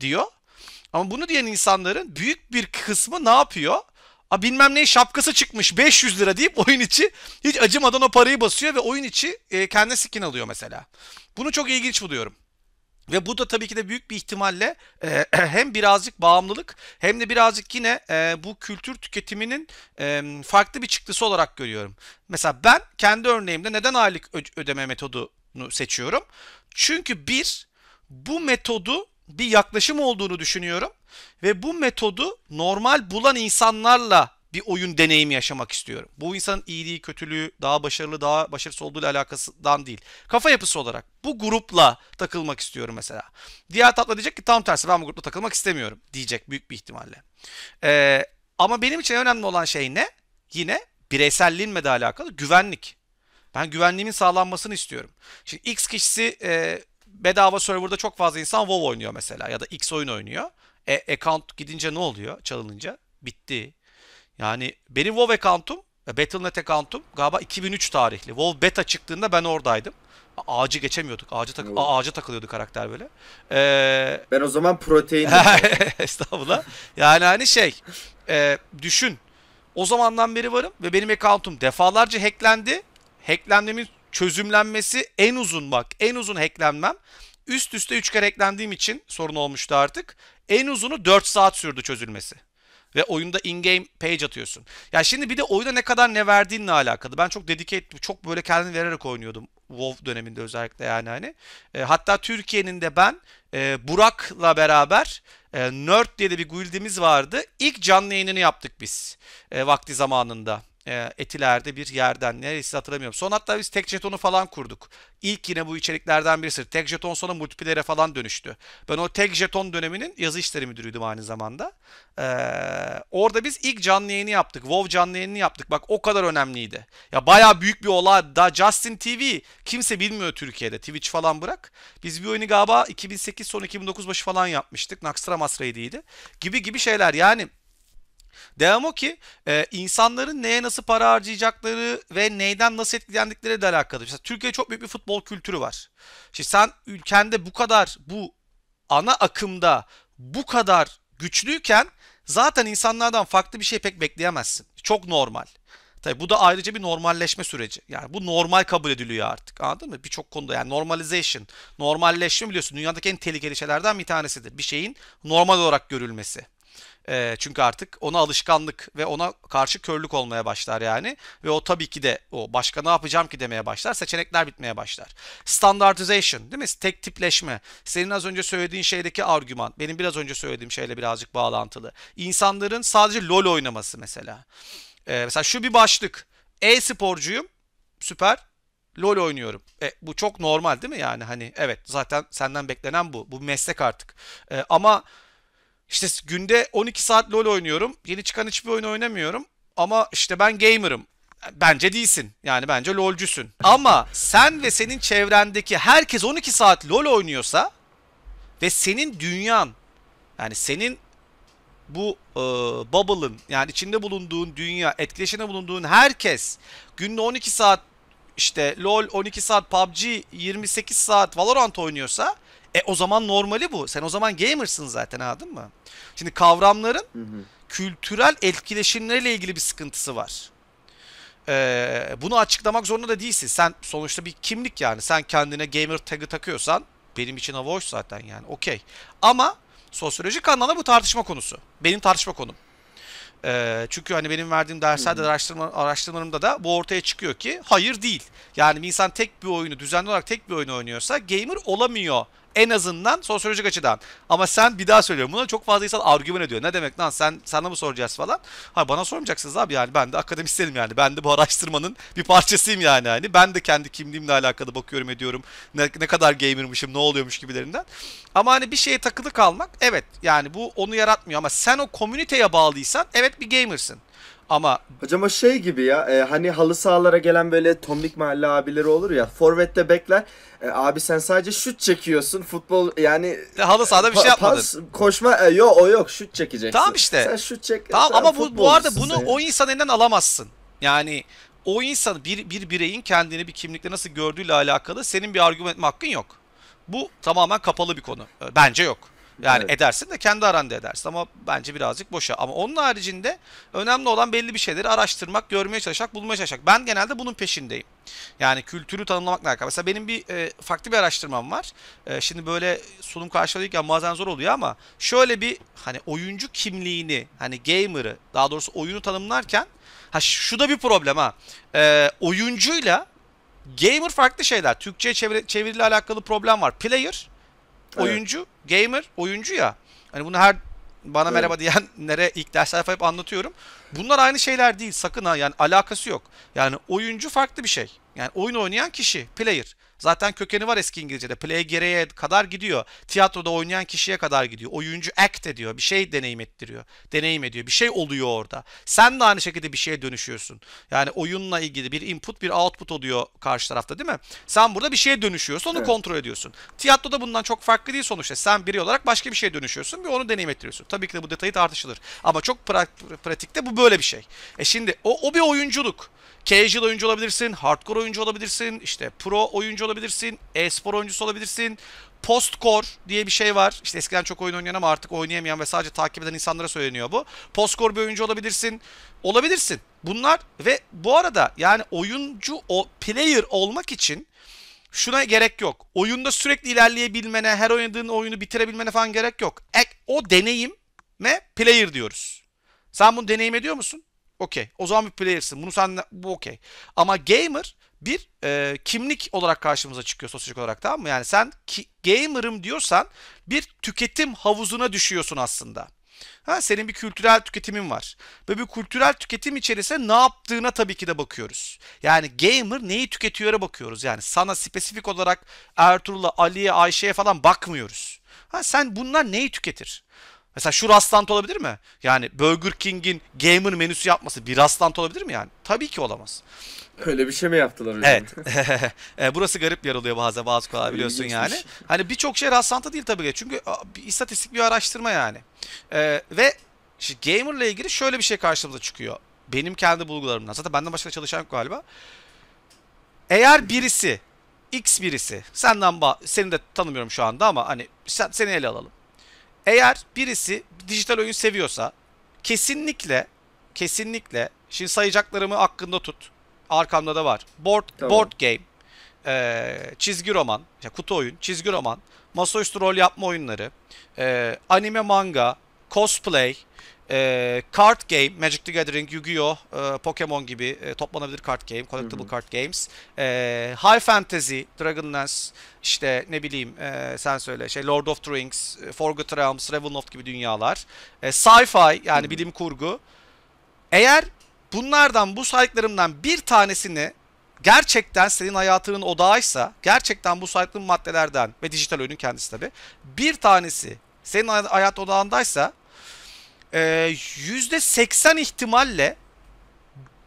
S2: Diyor. Ama bunu diyen insanların büyük bir kısmı ne yapıyor? A bilmem neyin şapkası çıkmış 500 lira deyip oyun içi hiç acımadan o parayı basıyor ve oyun içi e, kendine skin alıyor mesela. Bunu çok ilginç buluyorum. Ve bu da tabii ki de büyük bir ihtimalle e, hem birazcık bağımlılık hem de birazcık yine e, bu kültür tüketiminin e, farklı bir çıktısı olarak görüyorum. Mesela ben kendi örneğimde neden aylık ödeme metodunu seçiyorum? Çünkü bir, bu metodu bir yaklaşım olduğunu düşünüyorum ve bu metodu normal bulan insanlarla bir oyun deneyimi yaşamak istiyorum. Bu insanın iyiliği, kötülüğü, daha başarılı, daha başarısız olduğuyla alakasından değil. Kafa yapısı olarak bu grupla takılmak istiyorum mesela. Diğer tatlı diyecek ki tam tersi ben bu grupla takılmak istemiyorum diyecek büyük bir ihtimalle. Ee, ama benim için önemli olan şey ne? Yine bireyselliğinle de alakalı güvenlik. Ben güvenliğimin sağlanmasını istiyorum. Şimdi X kişisi e, bedava serverda çok fazla insan WoW oynuyor mesela ya da X oyun oynuyor. E, account gidince ne oluyor çalınınca? Bitti. Yani benim WoW account'um, e, Battle.net account'um galiba 2003 tarihli. WoW beta çıktığında ben oradaydım. Ağacı geçemiyorduk. Ağacı tak Olur. ağaca takılıyordu karakter böyle. Ee... Ben
S1: o zaman protein...
S2: Estağfurullah. yani hani şey, e, düşün. O zamandan beri varım ve benim account'um defalarca hacklendi. Hacklendiğimin çözümlenmesi en uzun bak en uzun hacklenmem. Üst üste 3 kere hacklendiğim için sorun olmuştu artık. En uzunu 4 saat sürdü çözülmesi. Ve oyunda in-game page atıyorsun. Ya şimdi bir de oyuna ne kadar ne verdiğinle alakalı. Ben çok dedicate, çok böyle kendini vererek oynuyordum. WoW döneminde özellikle yani hani. E, hatta Türkiye'nin de ben e, Burak'la beraber e, Nerd diye de bir guildimiz vardı. İlk canlı yayınını yaptık biz e, vakti zamanında. E, etilerde bir yerden neresi hatırlamıyorum. Son hatta biz tek jetonu falan kurduk. İlk yine bu içeriklerden birisi. Tek jeton sonra multiplere falan dönüştü. Ben o tek jeton döneminin yazı işleri müdürüydüm aynı zamanda. E, orada biz ilk canlı yayını yaptık. WoW canlı yayını yaptık. Bak o kadar önemliydi. Ya baya büyük bir olay. Da Justin TV kimse bilmiyor Türkiye'de. Twitch falan bırak. Biz bir oyunu galiba 2008 son 2009 başı falan yapmıştık. Naxtra Masra'ydıydı. Gibi gibi şeyler yani Devam o ki e, insanların neye nasıl para harcayacakları ve neyden nasıl etkilendikleri de alakalı. Mesela Türkiye çok büyük bir futbol kültürü var. Şimdi sen ülkende bu kadar bu ana akımda bu kadar güçlüyken zaten insanlardan farklı bir şey pek bekleyemezsin. Çok normal. Tabii bu da ayrıca bir normalleşme süreci. Yani bu normal kabul ediliyor artık. Anladın mı? Birçok konuda yani normalization, normalleşme biliyorsun dünyadaki en tehlikeli şeylerden bir tanesidir. Bir şeyin normal olarak görülmesi. E, çünkü artık ona alışkanlık ve ona karşı körlük olmaya başlar yani. Ve o tabii ki de o başka ne yapacağım ki demeye başlar. Seçenekler bitmeye başlar. Standartization değil mi? Tek tipleşme. Senin az önce söylediğin şeydeki argüman. Benim biraz önce söylediğim şeyle birazcık bağlantılı. İnsanların sadece LOL oynaması mesela. E, mesela şu bir başlık. E-sporcuyum. Süper. LOL oynuyorum. E, bu çok normal değil mi yani? Hani evet zaten senden beklenen bu. Bu meslek artık. E, ama işte günde 12 saat LoL oynuyorum. Yeni çıkan hiçbir oyun oynamıyorum. Ama işte ben gamer'ım. Bence değilsin. Yani bence LoL'cüsün. Ama sen ve senin çevrendeki herkes 12 saat LoL oynuyorsa ve senin dünyan yani senin bu e, bubble'ın yani içinde bulunduğun dünya, etkileşine bulunduğun herkes günde 12 saat işte LoL 12 saat, PUBG 28 saat, Valorant oynuyorsa e o zaman normali bu. Sen o zaman gamersın zaten anladın mı? Şimdi kavramların hı hı. kültürel etkileşimleriyle ilgili bir sıkıntısı var. Ee, bunu açıklamak zorunda da değilsin. Sen sonuçta bir kimlik yani. Sen kendine gamer tag'ı takıyorsan benim için hava zaten yani. Okey. Ama sosyolojik anlamda bu tartışma konusu. Benim tartışma konum. E, çünkü hani benim verdiğim derslerde araştırma, araştırmalarımda da bu ortaya çıkıyor ki hayır değil. Yani bir insan tek bir oyunu düzenli olarak tek bir oyunu oynuyorsa gamer olamıyor en azından sosyolojik açıdan. Ama sen bir daha söylüyorum. Buna çok fazla insan argüman ediyor. Ne demek lan sen sana mı soracağız falan. Ha bana sormayacaksınız abi yani ben de akademisyenim yani. Ben de bu araştırmanın bir parçasıyım yani. yani ben de kendi kimliğimle alakalı bakıyorum ediyorum. Ne, ne kadar gamermişim ne oluyormuş gibilerinden. Ama hani bir şeye takılı kalmak evet yani bu onu yaratmıyor. Ama sen o komüniteye bağlıysan evet bir gamersin. Ama
S1: Hocam o şey gibi ya e, hani halı sahalara gelen böyle tombik mahalle abileri olur ya forvette bekler e, abi sen sadece şut çekiyorsun futbol yani e, halı sahada bir pa- şey yapmadın. Pas koşma e, yok o yok şut çekeceksin. Tamam işte. Sen
S2: şut çek. E, tamam ama bu, bu arada bunu sen. o insan elinden alamazsın. Yani o insan bir, bir bireyin kendini bir kimlikle nasıl gördüğüyle alakalı senin bir argüman etme hakkın yok. Bu tamamen kapalı bir konu. E, bence yok. Yani evet. edersin de kendi aranda edersin ama bence birazcık boşa. Ama onun haricinde önemli olan belli bir şeyleri araştırmak, görmeye çalışmak, bulmaya çalışmak. Ben genelde bunun peşindeyim. Yani kültürü tanımlamakla alakalı. Mesela benim bir e, farklı bir araştırmam var. E, şimdi böyle sunum karşılayırken bazen zor oluyor ama şöyle bir hani oyuncu kimliğini, hani gamer'ı, daha doğrusu oyunu tanımlarken ha şu da bir problem ha. E, oyuncuyla gamer farklı şeyler. Türkçe çevir çeviriyle alakalı problem var. Player Evet. Oyuncu, gamer, oyuncu ya. Hani bunu her bana evet. merhaba diyenlere ilk dersler hep anlatıyorum. Bunlar aynı şeyler değil sakın ha yani alakası yok. Yani oyuncu farklı bir şey. Yani oyun oynayan kişi, player. Zaten kökeni var eski İngilizce'de. Play gereğe kadar gidiyor. Tiyatroda oynayan kişiye kadar gidiyor. Oyuncu act ediyor. Bir şey deneyim ettiriyor. Deneyim ediyor. Bir şey oluyor orada. Sen de aynı şekilde bir şeye dönüşüyorsun. Yani oyunla ilgili bir input bir output oluyor karşı tarafta değil mi? Sen burada bir şeye dönüşüyorsun. Onu evet. kontrol ediyorsun. Tiyatroda bundan çok farklı değil sonuçta. Sen biri olarak başka bir şeye dönüşüyorsun bir onu deneyim ettiriyorsun. Tabii ki de bu detayı tartışılır. Ama çok pra pratikte bu böyle bir şey. E şimdi o, o bir oyunculuk. Casual oyuncu olabilirsin, hardcore oyuncu olabilirsin, işte pro oyuncu olabilirsin olabilirsin, e-spor oyuncusu olabilirsin. Postcore diye bir şey var. İşte eskiden çok oyun oynayan ama artık oynayamayan ve sadece takip eden insanlara söyleniyor bu. Postcore bir oyuncu olabilirsin. Olabilirsin. Bunlar ve bu arada yani oyuncu o player olmak için şuna gerek yok. Oyunda sürekli ilerleyebilmene, her oynadığın oyunu bitirebilmene falan gerek yok. Ek, o deneyim ve player diyoruz. Sen bunu deneyim ediyor musun? Okey. O zaman bir playersin. Bunu sen bu okey. Ama gamer bir e, kimlik olarak karşımıza çıkıyor sosyolojik olarak tamam mı? Yani sen ki, gamer'ım diyorsan bir tüketim havuzuna düşüyorsun aslında. Ha, senin bir kültürel tüketimin var. Ve bir kültürel tüketim içerisinde ne yaptığına tabii ki de bakıyoruz. Yani gamer neyi tüketiyor'a bakıyoruz. Yani sana spesifik olarak Ertuğrul'a, Ali'ye, Ayşe'ye falan bakmıyoruz. Ha, sen bunlar neyi tüketir? Mesela şu rastlantı olabilir mi? Yani Burger King'in gamer menüsü yapması bir rastlantı olabilir mi yani? Tabii ki olamaz. Öyle bir şey mi yaptılar hocam? Evet. E, burası garip bir yer oluyor bazen bazı konular biliyorsun İlginçmiş. yani. Hani birçok şey rastlantı değil tabii ki. Çünkü bir istatistik bir araştırma yani. Ee, ve işte ile ilgili şöyle bir şey karşımıza çıkıyor. Benim kendi bulgularımdan. Zaten benden başka çalışan yok galiba. Eğer birisi X birisi senden bah- seni de tanımıyorum şu anda ama hani sen, seni ele alalım eğer birisi dijital oyun seviyorsa kesinlikle kesinlikle şimdi sayacaklarımı hakkında tut. Arkamda da var. Board tamam. board game, e, çizgi roman, işte kutu oyun, çizgi roman, masaüstü rol yapma oyunları, e, anime manga, cosplay, e, card game, Magic the Gathering, Yu-Gi-Oh, e, Pokemon gibi e, toplanabilir kart game, collectible hı card games. E, High Fantasy, Dragonlance, işte ne bileyim e, sen söyle şey Lord of the Rings, e, Forgotten Realms, Ravenloft gibi dünyalar. E, sci-fi yani hı bilim kurgu. Eğer bunlardan bu saydıklarımdan bir tanesini gerçekten senin hayatının odağıysa, gerçekten bu saydığın maddelerden ve dijital oyunun kendisi tabi, bir tanesi senin hayat odağındaysa e, ee, %80 ihtimalle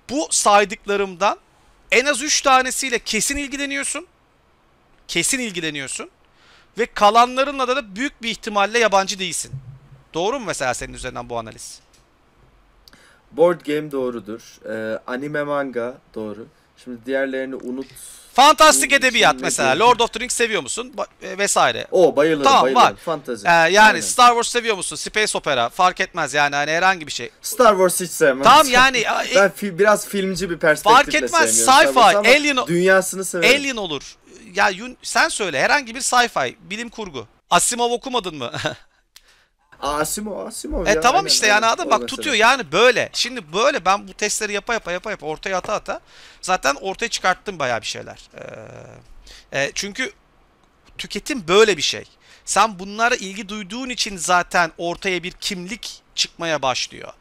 S2: bu saydıklarımdan en az 3 tanesiyle kesin ilgileniyorsun. Kesin ilgileniyorsun. Ve kalanlarınla da, da büyük bir ihtimalle yabancı değilsin. Doğru mu mesela senin
S1: üzerinden bu analiz? Board game doğrudur. Ee, anime manga doğru. Şimdi diğerlerini unut.
S2: Fantastik edebiyat mesela. Lord of the Rings seviyor musun? Ba e, vesaire. O bayılırım tamam, bayılırım. Var. Fantezi. Ee, yani Aynen. Star Wars seviyor musun? Space opera fark etmez yani hani herhangi bir şey.
S1: Star Wars hiç sevmem. Tamam yani. E- ben fi biraz filmci bir perspektifle Fark etmez sci-fi, alien. Dünyasını severim. Alien
S2: olur. Ya sen söyle herhangi bir sci-fi, bilim kurgu. Asimov okumadın mı?
S1: Asimo Asimo. E ya, tamam aynen, işte yani adam bak mesela. tutuyor yani
S2: böyle. Şimdi böyle ben bu testleri yapa yapa yapa yapa ortaya ata ata zaten ortaya çıkarttım bayağı bir şeyler. Ee, e, çünkü tüketim böyle bir şey. Sen bunlara ilgi duyduğun için zaten ortaya bir kimlik çıkmaya başlıyor.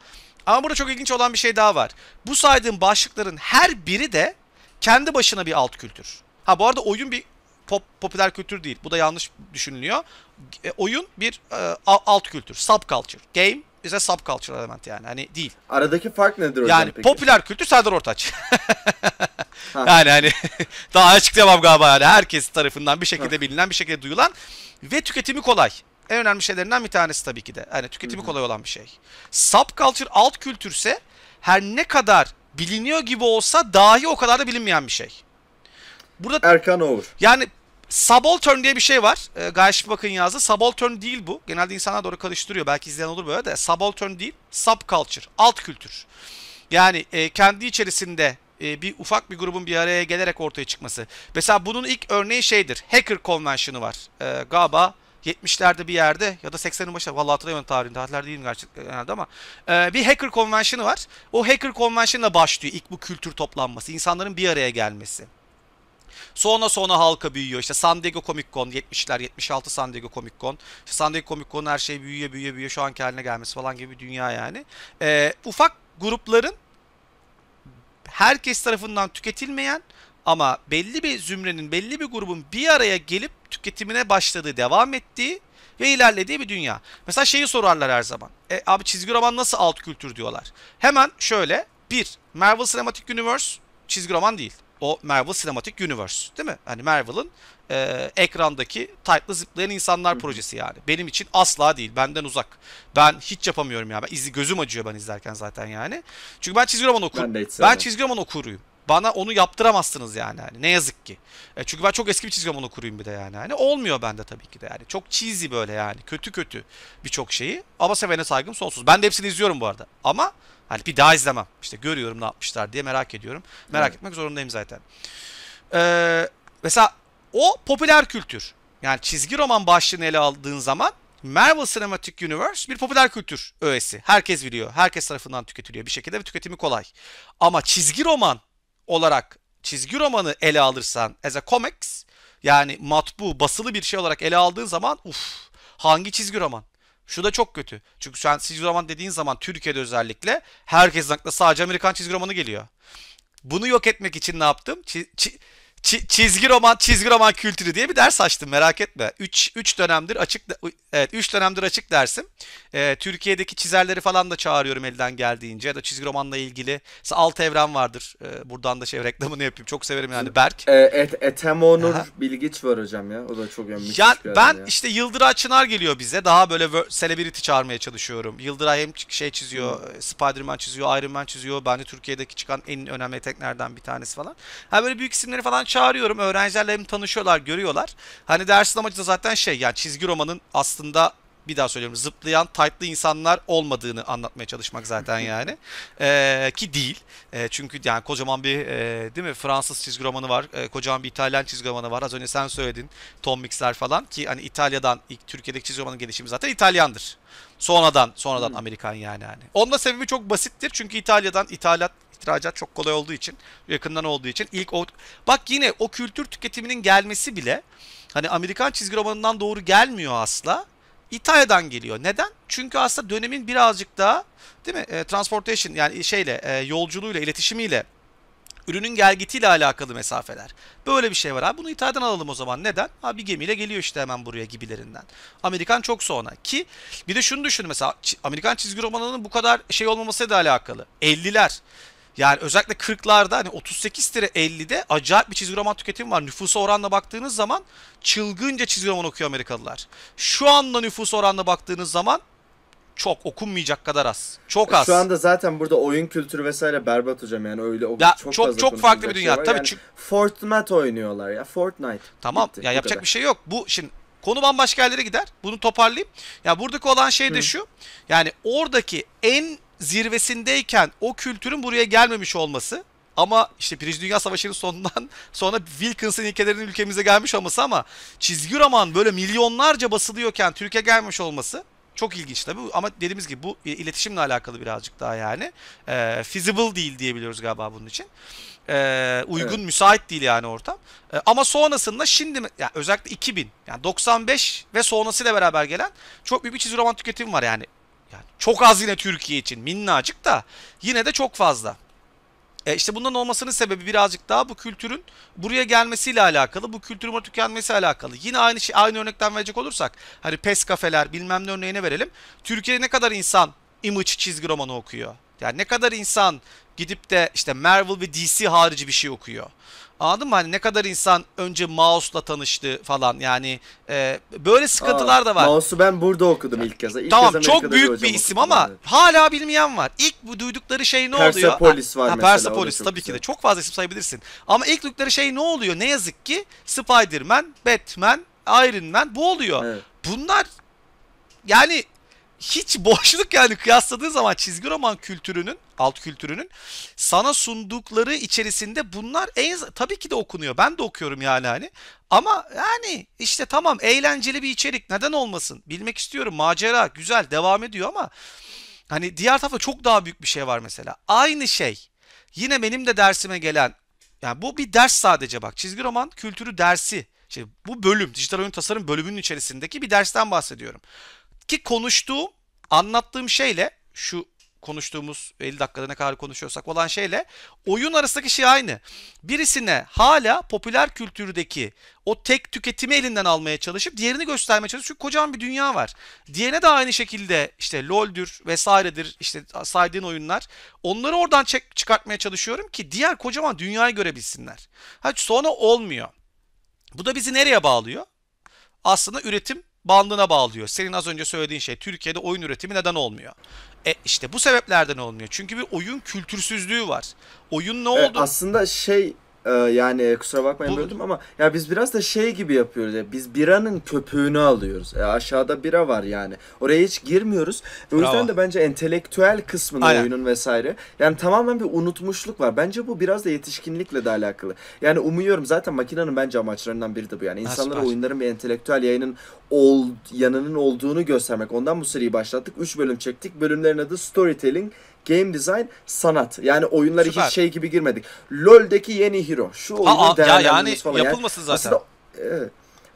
S2: Ama burada çok ilginç olan bir şey daha var. Bu saydığım başlıkların her biri de kendi başına bir alt kültür. Ha bu arada oyun bir pop popüler kültür değil. Bu da yanlış düşünülüyor. E, oyun bir e, alt kültür, subculture. Game ise subculture element yani. Hani değil.
S1: Aradaki fark nedir hocam Yani peki? Yani
S2: popüler kültür Serdar Ortaç. yani hani daha açıklayamam galiba yani. Herkes tarafından bir şekilde bilinen, bir şekilde duyulan ve tüketimi kolay. En önemli şeylerinden bir tanesi tabii ki de. Hani tüketimi kolay olan bir şey. Subculture alt kültürse her ne kadar biliniyor gibi olsa dahi o kadar da bilinmeyen bir şey. Burada Erkan Oğur. Yani subaltern diye bir şey var. E, ee, Guy Schwabak'ın yazdı. Subaltern değil bu. Genelde insanlar doğru karıştırıyor. Belki izleyen olur böyle de. Subaltern değil. Subculture. Alt kültür. Yani e, kendi içerisinde e, bir ufak bir grubun bir araya gelerek ortaya çıkması. Mesela bunun ilk örneği şeydir. Hacker Convention'ı var. E, galiba 70'lerde bir yerde ya da 80'in başında vallahi hatırlamıyorum tarihini tarihler değilim genelde ama e, bir hacker konvansiyonu var. O hacker konvansiyonuna başlıyor ilk bu kültür toplanması, insanların bir araya gelmesi. Sonra sonra halka büyüyor. İşte San Diego Comic Con 70'ler 76 San Diego Comic Con. İşte San Diego Comic Con her şey büyüyor büyüyor büyüyor şu anki haline gelmesi falan gibi bir dünya yani. Ee, ufak grupların herkes tarafından tüketilmeyen ama belli bir zümrenin, belli bir grubun bir araya gelip tüketimine başladığı, devam ettiği ve ilerlediği bir dünya. Mesela şeyi sorarlar her zaman. E, abi çizgi roman nasıl alt kültür diyorlar. Hemen şöyle. bir Marvel Cinematic Universe çizgi roman değil o Marvel Cinematic Universe değil mi? Hani Marvel'ın e, ekrandaki title'ı zıplayan insanlar projesi yani. Benim için asla değil. Benden uzak. Ben hiç yapamıyorum ya. Ben izi gözüm acıyor ben izlerken zaten yani. Çünkü ben çizgi roman okurum. Ben, ben çizgi roman okuruyum. Bana onu yaptıramazsınız yani. yani ne yazık ki. E, çünkü ben çok eski bir çizgi roman okuruyum bir de yani. yani. Olmuyor bende tabii ki de yani. Çok cheesy böyle yani. Kötü kötü birçok şeyi. Ama sevene saygım sonsuz. Ben de hepsini izliyorum bu arada. Ama Hani bir daha izlemem. İşte görüyorum ne yapmışlar diye merak ediyorum. Merak evet. etmek zorundayım zaten. Ee, mesela o popüler kültür. Yani çizgi roman başlığını ele aldığın zaman Marvel Cinematic Universe bir popüler kültür öğesi. Herkes biliyor. Herkes tarafından tüketiliyor bir şekilde ve tüketimi kolay. Ama çizgi roman olarak çizgi romanı ele alırsan as a comics yani matbu basılı bir şey olarak ele aldığın zaman uf hangi çizgi roman? Şu da çok kötü. Çünkü sen çizgi roman dediğin zaman Türkiye'de özellikle herkesin aklına sadece Amerikan çizgi romanı geliyor. Bunu yok etmek için ne yaptım? Çi- çi- çizgi roman, çizgi roman kültürü diye bir ders açtım merak etme. 3 3 dönemdir açık evet 3 dönemdir açık dersim. Ee, Türkiye'deki çizerleri falan da çağırıyorum elden geldiğince ya da çizgi romanla ilgili. Mesela Alt Evren vardır. Ee, buradan da şey reklamını yapayım. Çok severim yani ee, Berk.
S1: E, et, Ethem Onur Bilgiç var hocam ya. O da çok önemli. ya, ben ya.
S2: işte Yıldıray Çınar geliyor bize. Daha böyle celebrity çağırmaya çalışıyorum. Yıldıray hem şey çiziyor, hmm. E, Spider-Man çiziyor, Iron Man çiziyor. Bence Türkiye'deki çıkan en önemli teknerden bir tanesi falan. Ha böyle büyük isimleri falan çağırıyorum. Öğrencilerle hem tanışıyorlar, görüyorlar. Hani dersin amacı da zaten şey yani çizgi romanın aslında bir daha söylüyorum zıplayan taytlı insanlar olmadığını anlatmaya çalışmak zaten yani. ee, ki değil. E, çünkü yani kocaman bir e, değil mi Fransız çizgi romanı var. E, kocaman bir İtalyan çizgi romanı var. Az önce sen söyledin. Tom Mix'ler falan ki hani İtalya'dan ilk Türkiye'deki çizgi romanın gelişimi zaten İtalyandır. Sonradan sonradan hmm. Amerikan yani yani. Onun da sebebi çok basittir. Çünkü İtalya'dan ithalat İhracat çok kolay olduğu için, yakından olduğu için ilk o... Bak yine o kültür tüketiminin gelmesi bile hani Amerikan çizgi romanından doğru gelmiyor asla. İtalya'dan geliyor. Neden? Çünkü aslında dönemin birazcık daha değil mi? E, transportation yani şeyle e, yolculuğuyla, iletişimiyle ürünün gelgitiyle alakalı mesafeler. Böyle bir şey var abi. Bunu İtalya'dan alalım o zaman. Neden? Abi bir gemiyle geliyor işte hemen buraya gibilerinden. Amerikan çok sonra. Ki bir de şunu düşün mesela Amerikan çizgi romanının bu kadar şey olmaması da alakalı. 50'ler. Yani özellikle 40'larda hani 38-50'de acayip bir çizgi roman tüketimi var. Nüfusa oranla baktığınız zaman çılgınca çizgi roman okuyor Amerikalılar. Şu anda nüfus oranla baktığınız zaman çok okunmayacak kadar az. Çok e, az. Şu anda
S1: zaten burada oyun kültürü vesaire berbat hocam yani öyle o ya, çok çok, çok farklı bir dünya. Şey Tabii yani çünkü Fortnite oynuyorlar ya Fortnite. Tamam Bitti, ya yapacak kadar. bir
S2: şey yok. Bu şimdi konu bambaşka yerlere gider. Bunu toparlayayım. Ya buradaki olan şey de Hı. şu. Yani oradaki en zirvesindeyken o kültürün buraya gelmemiş olması ama işte Birinci Dünya Savaşı'nın sonundan sonra Wilkins'in ilkelerinin ülkemize gelmiş olması ama çizgi roman böyle milyonlarca basılıyorken Türkiye gelmiş olması çok ilginç tabi ama dediğimiz gibi bu iletişimle alakalı birazcık daha yani. E, feasible değil diyebiliyoruz galiba bunun için. E, uygun, evet. müsait değil yani ortam. E, ama sonrasında şimdi yani özellikle 2000 yani 95 ve sonrasıyla beraber gelen çok büyük bir çizgi roman tüketimi var yani. Yani çok az yine Türkiye için minnacık da yine de çok fazla. E işte bundan olmasının sebebi birazcık daha bu kültürün buraya gelmesiyle alakalı, bu kültürün burada tükenmesi alakalı. Yine aynı şey, aynı örnekten verecek olursak, hani pes kafeler bilmem ne örneğine verelim. Türkiye'de ne kadar insan image çizgi romanı okuyor? Yani ne kadar insan gidip de işte Marvel ve DC harici bir şey okuyor? Anladın mı? Hani ne kadar insan önce mouse'la tanıştı falan yani e, böyle sıkıntılar Aa, da var. Mouse'u
S1: ben burada okudum ilk kez. İlk tamam kez çok büyük bir isim ama yani.
S2: hala bilmeyen var. İlk bu duydukları şey ne Persepolis oluyor? Persepolis var ha, mesela. Persepolis tabii güzel. ki de çok fazla isim sayabilirsin. Ama ilk duydukları şey ne oluyor? Ne yazık ki Spider-Man, Batman, Iron Man bu oluyor. Evet. Bunlar yani hiç boşluk yani kıyasladığı zaman çizgi roman kültürünün, alt kültürünün sana sundukları içerisinde bunlar en tabii ki de okunuyor. Ben de okuyorum yani hani. Ama yani işte tamam eğlenceli bir içerik neden olmasın? Bilmek istiyorum. Macera güzel devam ediyor ama hani diğer tarafta çok daha büyük bir şey var mesela. Aynı şey. Yine benim de dersime gelen yani bu bir ders sadece bak. Çizgi roman kültürü dersi. İşte bu bölüm, dijital oyun tasarım bölümünün içerisindeki bir dersten bahsediyorum ki konuştuğum, anlattığım şeyle şu konuştuğumuz 50 dakikada ne kadar konuşuyorsak olan şeyle oyun arasındaki şey aynı. Birisine hala popüler kültürdeki o tek tüketimi elinden almaya çalışıp diğerini göstermeye çalışıyor. Çünkü kocaman bir dünya var. Diğerine de aynı şekilde işte LoL'dür vesairedir işte saydığın oyunlar. Onları oradan çek çıkartmaya çalışıyorum ki diğer kocaman dünyayı görebilsinler. Ha sonra olmuyor. Bu da bizi nereye bağlıyor? Aslında üretim bandına bağlıyor. Senin az önce söylediğin şey Türkiye'de oyun üretimi neden olmuyor? E işte bu sebeplerden olmuyor. Çünkü bir oyun kültürsüzlüğü var. Oyun ne e, oldu? E,
S1: aslında şey ee, yani kusura bakmayın böldüm ama ya biz biraz da şey gibi yapıyoruz. Ya, biz biranın köpüğünü alıyoruz. E, aşağıda bira var yani. Oraya hiç girmiyoruz. O yüzden de bence entelektüel kısmını Aynen. oyunun vesaire. Yani tamamen bir unutmuşluk var. Bence bu biraz da yetişkinlikle de alakalı. Yani umuyorum zaten makinenin bence amaçlarından biri de bu. Yani insanlara oyunların bir entelektüel yayının ol, yanının olduğunu göstermek. Ondan bu seriyi başlattık. 3 bölüm çektik. Bölümlerin adı Storytelling Game design sanat. Yani oyunlara hiç şey gibi girmedik. LoL'deki yeni hero. Şu oyunu Aa, ya yani falan. yapılmasın yani, zaten. Aslında,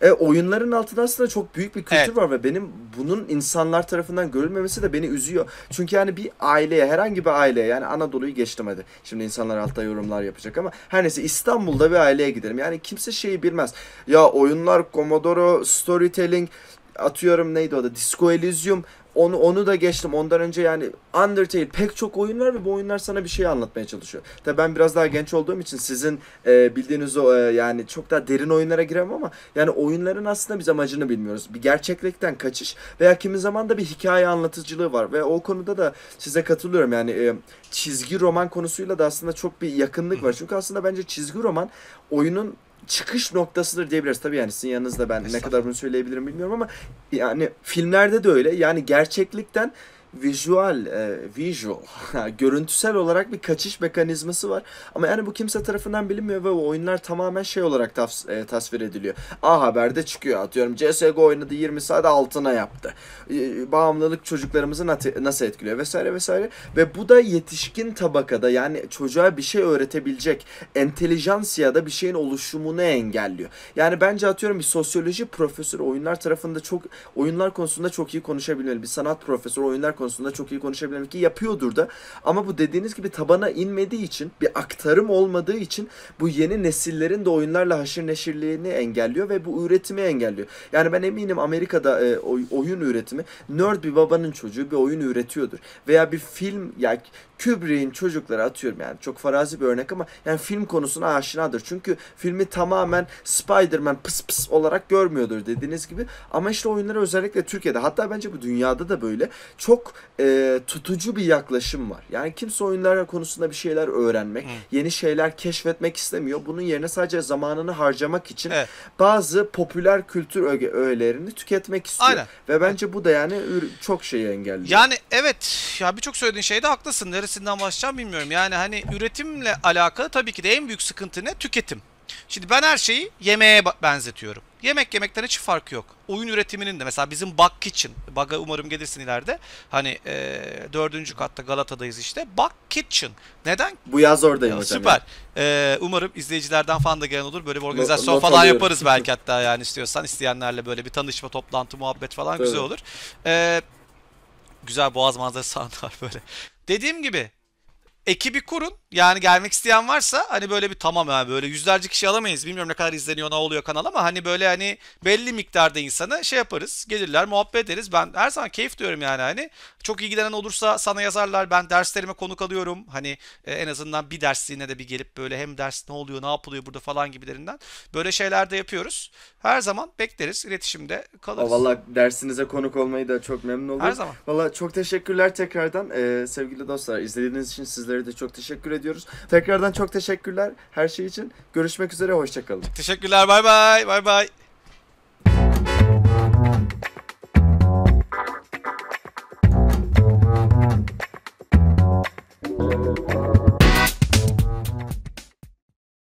S1: e, e, oyunların altında aslında çok büyük bir kültür evet. var ve benim bunun insanlar tarafından görülmemesi de beni üzüyor. Çünkü yani bir aileye, herhangi bir aileye yani Anadolu'yu geçtim hadi. Şimdi insanlar altta yorumlar yapacak ama her neyse İstanbul'da bir aileye giderim Yani kimse şeyi bilmez. Ya oyunlar, Commodore, storytelling, atıyorum neydi o da Disco Elysium onu onu da geçtim. Ondan önce yani Undertale pek çok oyun var ve bu oyunlar sana bir şey anlatmaya çalışıyor. tabi ben biraz daha genç olduğum için sizin e, bildiğiniz o e, yani çok daha derin oyunlara giremem ama yani oyunların aslında biz amacını bilmiyoruz. Bir gerçeklikten kaçış veya kimi zaman da bir hikaye anlatıcılığı var ve o konuda da size katılıyorum. Yani e, çizgi roman konusuyla da aslında çok bir yakınlık var. Çünkü aslında bence çizgi roman oyunun çıkış noktasıdır diyebiliriz. Tabii yani sizin yanınızda ben ne kadar bunu söyleyebilirim bilmiyorum ama yani filmlerde de öyle. Yani gerçeklikten visual, e, visual, görüntüsel olarak bir kaçış mekanizması var. Ama yani bu kimse tarafından bilinmiyor ve oyunlar tamamen şey olarak tas- e, tasvir ediliyor. A Haber'de çıkıyor atıyorum CSGO oynadı 20 saat altına yaptı. E, bağımlılık çocuklarımızı nasıl etkiliyor vesaire vesaire. Ve bu da yetişkin tabakada yani çocuğa bir şey öğretebilecek entelijansiyada bir şeyin oluşumunu engelliyor. Yani bence atıyorum bir sosyoloji profesörü oyunlar tarafında çok oyunlar konusunda çok iyi konuşabilmeli. Bir sanat profesörü oyunlar konusunda çok iyi konuşabilirim ki yapıyordur da. Ama bu dediğiniz gibi tabana inmediği için bir aktarım olmadığı için bu yeni nesillerin de oyunlarla haşır neşirliğini engelliyor ve bu üretimi engelliyor. Yani ben eminim Amerika'da e, oyun üretimi nerd bir babanın çocuğu bir oyun üretiyordur. Veya bir film ya Kubrick'in çocukları atıyorum yani çok farazi bir örnek ama yani film konusuna aşinadır. Çünkü filmi tamamen Spider-Man pıs pıs olarak görmüyordur dediğiniz gibi. Ama işte oyunlara özellikle Türkiye'de hatta bence bu dünyada da böyle çok e, tutucu bir yaklaşım var. Yani kimse oyunlara konusunda bir şeyler öğrenmek, hmm. yeni şeyler keşfetmek istemiyor. Bunun yerine sadece zamanını harcamak için evet. bazı popüler kültür öğelerini tüketmek istiyor. Aynen. Ve bence bu da yani çok şeyi engelliyor. Yani
S2: evet ya birçok söylediğin şeyde haklısın neresinden başlayacağım bilmiyorum. Yani hani üretimle alakalı tabii ki de en büyük sıkıntı ne? Tüketim. Şimdi ben her şeyi yemeğe benzetiyorum. Yemek yemekten hiç farkı yok. Oyun üretiminin de mesela bizim Bug Kitchen. Bug'a umarım gelirsin ileride. Hani e, dördüncü katta Galata'dayız işte. Bug Kitchen. Neden? Bu yaz oradayım ya, hocam. Süper. E, umarım izleyicilerden falan da gelen olur. Böyle bir organizasyon not, not falan alıyorum. yaparız belki hatta yani istiyorsan. isteyenlerle böyle bir tanışma, toplantı, muhabbet falan Tabii. güzel olur. E, güzel boğaz manzarası sahneler böyle. Dediğim gibi ekibi kurun. Yani gelmek isteyen varsa hani böyle bir tamam yani böyle yüzlerce kişi alamayız. Bilmiyorum ne kadar izleniyor ne oluyor kanal ama hani böyle hani belli miktarda insanı şey yaparız. Gelirler muhabbet ederiz. Ben her zaman keyif diyorum yani hani. Çok ilgilenen olursa sana yazarlar. Ben derslerime konuk alıyorum. Hani e, en azından bir dersliğine de bir gelip böyle hem ders ne oluyor ne yapılıyor burada falan gibilerinden. Böyle şeyler de yapıyoruz. Her zaman
S1: bekleriz. iletişimde kalırız. Valla dersinize konuk olmayı da çok memnun oldum. Her zaman. Valla çok teşekkürler tekrardan. Ee, sevgili dostlar izlediğiniz için sizlere sizlere de çok teşekkür ediyoruz. Tekrardan çok teşekkürler her şey için. Görüşmek üzere hoşçakalın. Teşekkürler bay bay bay bay.